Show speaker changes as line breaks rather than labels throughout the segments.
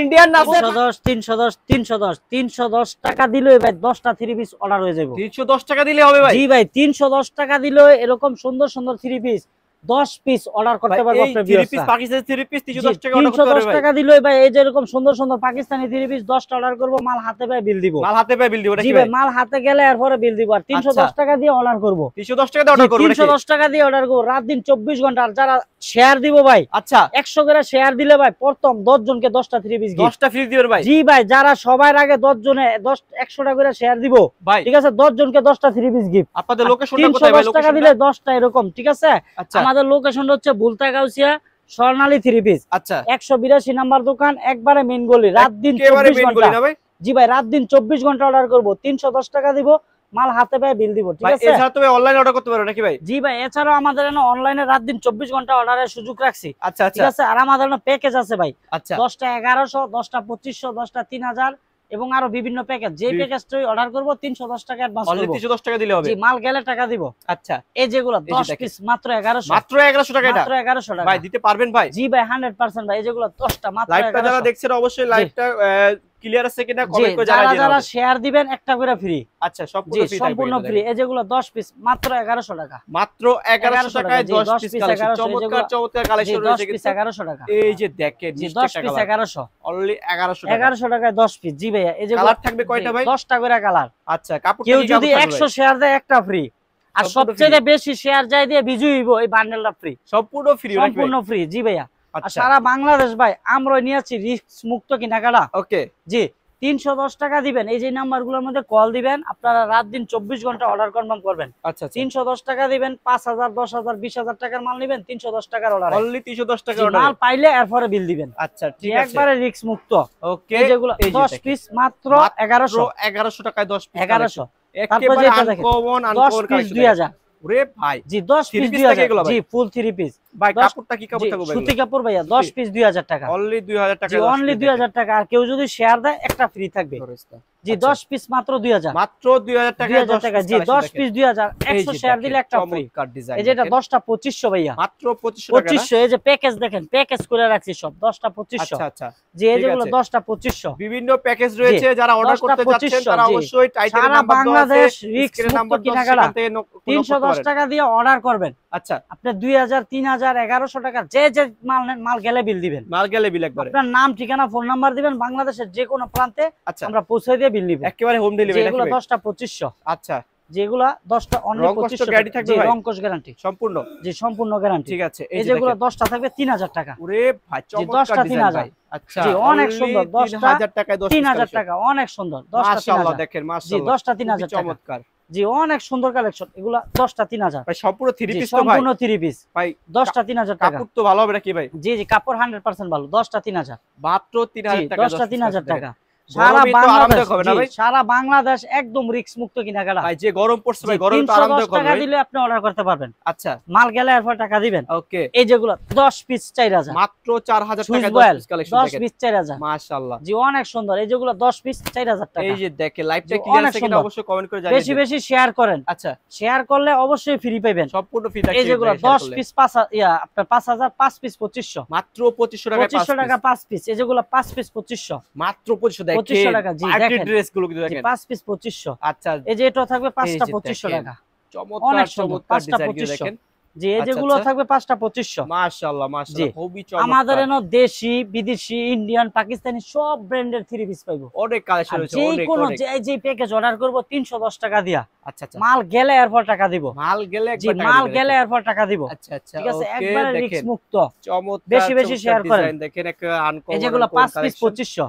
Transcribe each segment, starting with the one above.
Indian টাকা ভাই 10টা থ্রি পিস অর্ডার হয়ে যাবে টাকা দিলে হবে ভাই ভাই টাকা দিলে এরকম সুন্দর সুন্দর থ্রি পিস 10 পিস অর্ডার করতে পারবো টাকা ভাই এই সুন্দর সুন্দর পাকিস্তানি পিস অর্ডার মাল হাতে পায় বিল দিব মাল হাতে পায় বিল দিব জি ভাই মাল হাতে গেলে এরপরে বিল দিব আর আচ্ছা। টাকা দিয়ে অর্ডার টাকা দিয়ে অর্ডার টাকা দিয়ে অর্ডার রাত দিন ঘন্টা যারা শেয়ার দিব ভাই আচ্ছা করে শেয়ার দিলে ভাই প্রথম দশ জনকে দশটা থ্রি পিস দশটা ফ্রি দিবেন ভাই জি ভাই যারা সবার আগে দশ জনে 10 একশো টাকা করে শেয়ার দিব ঠিক আছে দশ জনকে দশটা থ্রি পিস গিফট আপনাদের টাকা দিলে দশটা এরকম ঠিক আছে আচ্ছা। আমাদের লোকেশনটা হচ্ছে বুলতা গাউসিয়া স্বর্ণালী থ্রি পিস আচ্ছা একশো বিরাশি নাম্বার দোকান একবারে মেন গলি রাত দিন চব্বিশ ঘন্টা জি ভাই রাত দিন চব্বিশ ঘন্টা অর্ডার করবো তিনশো দশ টাকা দিব মাল হাতে পেয়ে বিল দিব ঠিক আছে এছাড়া তুমি অনলাইন অর্ডার করতে পারো নাকি ভাই জি ভাই এছাড়া আমাদের এখানে অনলাইনে রাত দিন চব্বিশ ঘন্টা অর্ডারের সুযোগ রাখছি আচ্ছা, আচ্ছা ঠিক আছে আর আমাদের প্যাকেজ আছে ভাই আচ্ছা দশটা এগারোশো দশটা পঁচিশশো দশটা তিন হাজার এবং আরো বিভিন্ন প্যাকেজ যে প্যাকেজটা অর্ডার তিনশো দশ টাকা অ্যাডভান্স করব দশ টাকা দিলে হবে মাল গেলে টাকা দিব আচ্ছা এই যেগুলো দশ পিস মাত্র এগারোশো মাত্র এগারোশো টাকা মাত্র এগারোশো টাকা ভাই দিতে পারবেন ভাই জি ভাই হান্ড্রেড পার্সেন্ট ভাই এই যেগুলো দশটা মাত্র যারা দেখছেন অবশ্যই লাইভটা ক্লিয়ার আছে কিনা কমেন্ট করে যারা শেয়ার দিবেন একটা করে ফ্রি আচ্ছা সবগুলো ফ্রি সম্পূর্ণ ফ্রি এই যেগুলো 10 পিস মাত্র 1100 টাকা মাত্র 1100 টাকায় 10 পিস কালেকশন চমৎকার চমৎকার কালেকশন রয়েছে 10 পিস 1100 টাকা এই যে দেখেন 10 পিস 1100 অনলি 1100 1100 টাকায় 10 পিস জি ভাইয়া এই যে কালার থাকবে কয়টা ভাই করে কালার আচ্ছা কাপড় কেউ যদি 100 শেয়ার দেয় একটা ফ্রি আর সবচেয়ে বেশি শেয়ার যায় দিয়ে বিজয়ী হইব এই বান্ডেলটা ফ্রি সম্পূর্ণ ফ্রি সম্পূর্ণ ফ্রি জি ভাইয়া আচ্ছা। সারা বাংলাদেশ ভাই আমরা নিয়েছি আছি রিস্ক মুক্ত কেনাকাটা ওকে জি তিনশো দশ টাকা দিবেন এই যে নাম্বার গুলোর মধ্যে কল দিবেন আপনারা রাত দিন চব্বিশ ঘন্টা অর্ডার কনফার্ম করবেন আচ্ছা, আচ্ছা তিনশো দশ টাকা দিবেন পাঁচ হাজার দশ হাজার বিশ হাজার টাকার মাল নিবেন তিনশো দশ টাকার অর্ডার অনলি তিনশো দশ টাকা মাল পাইলে এরপরে বিল দিবেন আচ্ছা ঠিক একবারে রিক্স মুক্ত ওকে যেগুলো দশ পিস মাত্র এগারোশো এগারোশো টাকায় দশ এগারোশো তারপরে দুই হাজার ওরে ভাই জি 10 পিস 2000 টাকা ভাই জি ফুল 3 পিস ভাই কাপড়টা কি কাপড় থাকবে সুতি কাপড় ভাইয়া 10 পিস 2000 টাকা অনলি 2000 টাকা জি অনলি 2000 টাকা আর কেউ যদি শেয়ার দেয় একটা ফ্রি থাকবে জি 10 আচ্ছা। পিস মাত্র 2000 মাত্র 2000 টাকা 2000 টাকা জি 10 পিস 2000 100 শেয়ার দিলে একটা ফ্রি এই যে এটা 10টা 2500 ভাইয়া মাত্র 2500 টাকা 2500 এই যে প্যাকেজ দেখেন প্যাকেজ করে রাখছি সব 10টা 2500 আচ্ছা আচ্ছা জি এই যেগুলো 10টা 2500 বিভিন্ন প্যাকেজ রয়েছে যারা অর্ডার করতে যাচ্ছেন তারা অবশ্যই title number Bangladesh risk number 310 টাকা দিয়ে অর্ডার করবেন আচ্ছা আপনার দুই হাজার তিন হাজার এগারোশো টাকা যে যে মাল মাল গেলে বিল দিবেন মাল গেলে বিল একবার আপনার নাম ঠিকানা ফোন নাম্বার দিবেন বাংলাদেশের যে কোনো প্রান্তে আচ্ছা। আমরা পৌঁছে দিয়ে বিল নিব একেবারে হোম ডেলিভারি এগুলো দশটা পঁচিশশো আচ্ছা যেগুলা দশটা রংকশ যে সম্পূর্ণ গ্যারান্টি আছে এই যেগুলো দশটা থাকবে তিন হাজার টাকা দশটা তিন হাজার আচ্ছা, অনেক সুন্দর দশটা তিন হাজার টাকা অনেক সুন্দর দশটা দশটা তিন হাজার চমৎকার জি অনেক সুন্দর কালেকশন এগুলা দশটা তিন হাজার সম্পূর্ণ থ্রি পিস সম্পূর্ণ থ্রি পিস ভাই দশটা তিন হাজার টাকা তো ভালো হবে নাকি ভাই জি জি কাপড় হান্ড্রেড পার্সেন্ট ভালো দশটা তিন হাজার মাত্র তিন হাজার দশটা তিন হাজার টাকা আচ্ছা। অবশ্যই বেশি বেশি শেয়ার করেন আচ্ছা শেয়ার করলে অবশ্যই ফ্রি পাইবেন সম্পূর্ণ দশ পিস পাঁচ হাজার পাঁচ পিস পঁচিশশো মাত্র পঁচিশশো টাকা পাঁচ টাকা পিস এই যেগুলো পাঁচ পিস পঁচিশশো মাত্র 2500 2500 টাকা জি আচ্ছা। দেখেন টাকা চমৎকার আচ্ছা, আচ্ছা। আমাদের দেশি বিদেশি ইন্ডিয়ান পাকিস্তানি সব ব্র্যান্ডের থ্রি পিস পাইবো অনেক কোন যে প্যাকেজ অর্ডার করব 310 টাকা দিয়া আচ্ছা মাল গেলে এরপর টাকা দিব মাল গেলে মাল গেলে এরপর টাকা দিব আচ্ছা আচ্ছা ঠিক আছে একবারে রিস্ক মুক্ত চমৎকার বেশি বেশি শেয়ার করেন দেখেন এক আনকমন এই 5 পিস 2500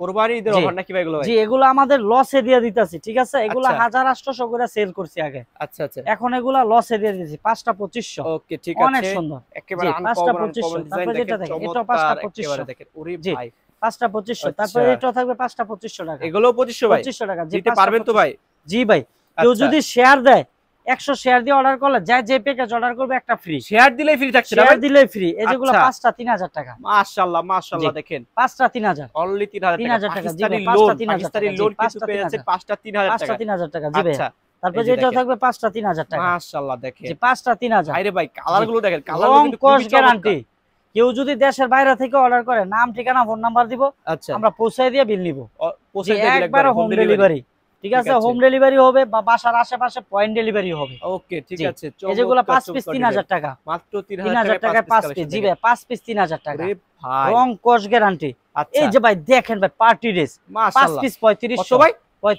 কোরবানি ঈদের অফার নাকি দিয়ে দিতাছি ঠিক আছে এগুলো আচ্ছা। হাজার 800 আচ্ছা, আচ্ছা। এখন এগুলো লসে দিয়ে দিয়েছি 5টা ঠিক আছে অনেক সুন্দর একেবারে আনকমন তারপর যেটা এটা থাকবে 5টা 2500 টাকা এগুলো 2500 টাকা দিতে পারবেন তো ভাই জি ভাই কেউ যদি শেয়ার দেয় একশো শেয়ার দিয়ে অর্ডার করলে যা যে প্যাকেজ অর্ডার করবে একটা ফ্রি শেয়ার দিলে ফ্রি থাকছে শেয়ার দিলে ফ্রি এই যেগুলো আচ্ছা। পাঁচটা তিন হাজার টাকা মাশাল্লাহ মাশাল্লাহ দেখেন পাঁচটা তিন হাজার অনলি তিন হাজার তিন হাজার টাকা জিবে পাঁচটা তিন হাজার টাকা লোন কিছু পেয়ে যাচ্ছে পাঁচটা তিন হাজার পাঁচটা তিন হাজার টাকা জিবে আচ্ছা। তারপরে যেটা থাকবে পাঁচটা তিন হাজার টাকা মাশাল্লাহ দেখেন যে পাঁচটা তিন হাজার আরে ভাই কালার গুলো দেখেন কালার গুলো কিন্তু কস্ট গ্যারান্টি কেউ যদি দেশের বাইরে থেকে অর্ডার করে নাম ঠিকানা ফোন নাম্বার দিব আচ্ছা আমরা পৌঁছে দিয়ে বিল নিব পৌঁছে দিয়ে একবার হোম ডেলিভারি ঠিক আছে হোম ডেলিভারি হবে বা বাসার আশেপাশে পয়েন্ট ডেলিভারি হবে ওকে ঠিক আছে যেগুলো 5 পিস 3000 টাকা মাত্র 3000 টাকা 5 পিস জি ভাই 5 পিস 3000 টাকা রং কোশ গ্যারান্টি আচ্ছা। এই যে ভাই দেখেন ভাই পার্টি ড্রেস 5 পিস 3500 ভাই অনেক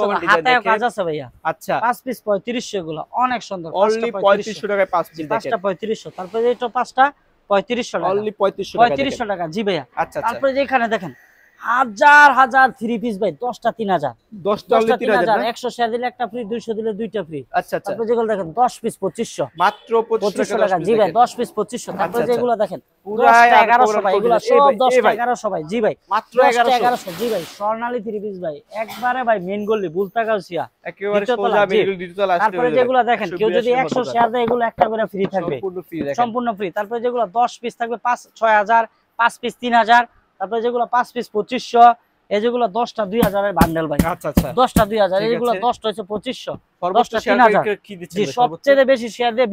সুন্দর তারপরে পঁয়ত্রিশশো টাকা জি ভাইয়া আচ্ছা, আচ্ছা। তারপরে এখানে দেখেন হাজার হাজার থ্রি পিস ভাই দশটা তিন হাজার দশটা তিন হাজার একশো শেয়ার দিলে একটা ফ্রি দুইশো দিলে দুইটা ফ্রি আচ্ছা, আচ্ছা। যেগুলো দেখেন দশ পিস পঁচিশশো মাত্র পঁচিশশো টাকা জি ভাই দশ পিস পঁচিশশো তারপরে আচ্ছা, আচ্ছা। যেগুলো দেখেন জি ভাই স্বর্ণালী থ্রি পিস ভাই একবারে ভাই মেন দেখেন যদি একশো শেয়ার দেয় এগুলো একটা করে ফ্রি থাকবে সম্পূর্ণ ফ্রি তারপরে যেগুলো দশ পিস থাকবে পাঁচ ছয় হাজার পাঁচ পিস তিন হাজার তারপরে যেগুলো পাঁচ পিস পঁচিশশো এই যেগুলো দশটা দুই হাজারের বান্ডেল ভাই আচ্ছা, আচ্ছা। দশটা দুই হাজার এইগুলো দশটা হচ্ছে পঁচিশশো বেশি শেয়ার দিয়ে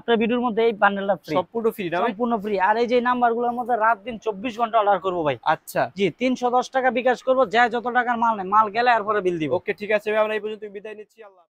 আপনার ভিডিওর মধ্যে এই ফ্রি ফ্রি আর এই নাম্বার গুলোর মধ্যে রাত দিন চব্বিশ ঘন্টা অর্ডার করবো ভাই আচ্ছা। তিনশো দশ টাকা বিকাশ করবো যা যত টাকার মাল নেই মাল গেলে এরপরে বিল দিব ওকে ঠিক আছে বিদায় নিচ্ছি আল্লাহ